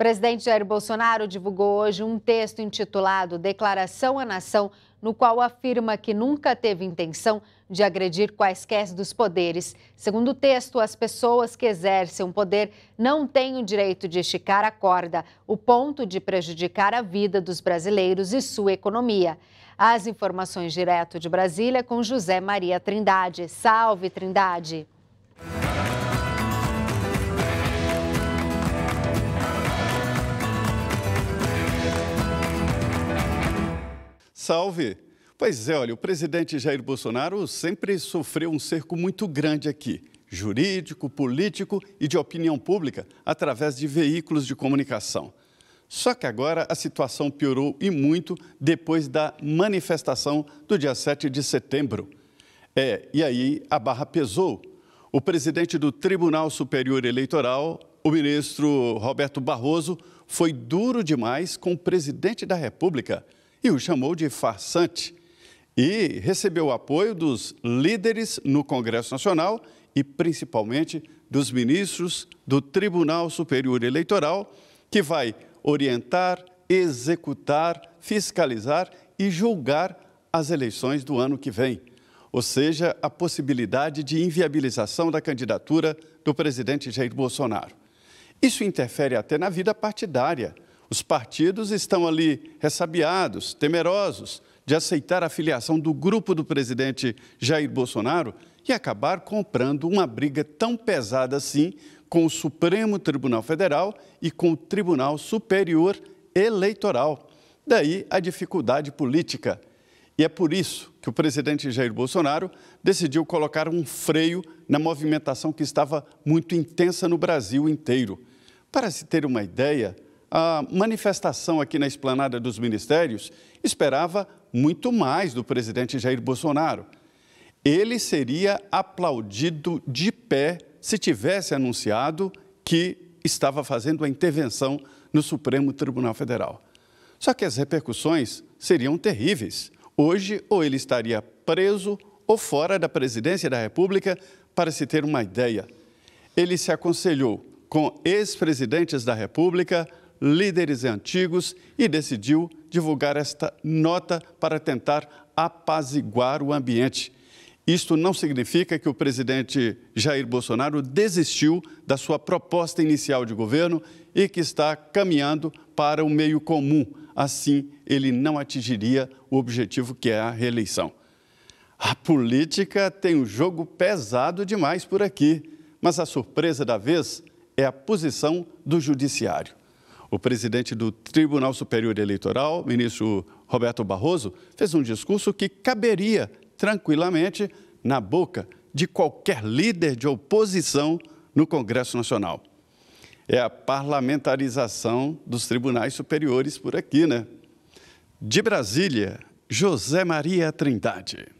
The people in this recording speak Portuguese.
presidente Jair Bolsonaro divulgou hoje um texto intitulado Declaração à Nação, no qual afirma que nunca teve intenção de agredir quaisquer dos poderes. Segundo o texto, as pessoas que exercem o poder não têm o direito de esticar a corda, o ponto de prejudicar a vida dos brasileiros e sua economia. As informações direto de Brasília com José Maria Trindade. Salve, Trindade! Salve! Pois é, olha, o presidente Jair Bolsonaro sempre sofreu um cerco muito grande aqui, jurídico, político e de opinião pública, através de veículos de comunicação. Só que agora a situação piorou e muito depois da manifestação do dia 7 de setembro. É, e aí a barra pesou. O presidente do Tribunal Superior Eleitoral, o ministro Roberto Barroso, foi duro demais com o presidente da República e o chamou de farsante. E recebeu o apoio dos líderes no Congresso Nacional e principalmente dos ministros do Tribunal Superior Eleitoral, que vai orientar, executar, fiscalizar e julgar as eleições do ano que vem, ou seja, a possibilidade de inviabilização da candidatura do presidente Jair Bolsonaro. Isso interfere até na vida partidária os partidos estão ali ressabiados, temerosos de aceitar a filiação do grupo do presidente Jair Bolsonaro e acabar comprando uma briga tão pesada assim com o Supremo Tribunal Federal e com o Tribunal Superior Eleitoral. Daí a dificuldade política. E é por isso que o presidente Jair Bolsonaro decidiu colocar um freio na movimentação que estava muito intensa no Brasil inteiro. Para se ter uma ideia, a manifestação aqui na esplanada dos ministérios, esperava muito mais do presidente Jair Bolsonaro. Ele seria aplaudido de pé se tivesse anunciado que estava fazendo a intervenção no Supremo Tribunal Federal. Só que as repercussões seriam terríveis. Hoje, ou ele estaria preso ou fora da presidência da República, para se ter uma ideia. Ele se aconselhou com ex-presidentes da República, líderes antigos e decidiu divulgar esta nota para tentar apaziguar o ambiente. Isto não significa que o presidente Jair Bolsonaro desistiu da sua proposta inicial de governo e que está caminhando para o meio comum. Assim, ele não atingiria o objetivo que é a reeleição. A política tem um jogo pesado demais por aqui, mas a surpresa da vez é a posição do judiciário o presidente do Tribunal Superior Eleitoral, ministro Roberto Barroso, fez um discurso que caberia tranquilamente na boca de qualquer líder de oposição no Congresso Nacional. É a parlamentarização dos tribunais superiores por aqui, né? De Brasília, José Maria Trindade.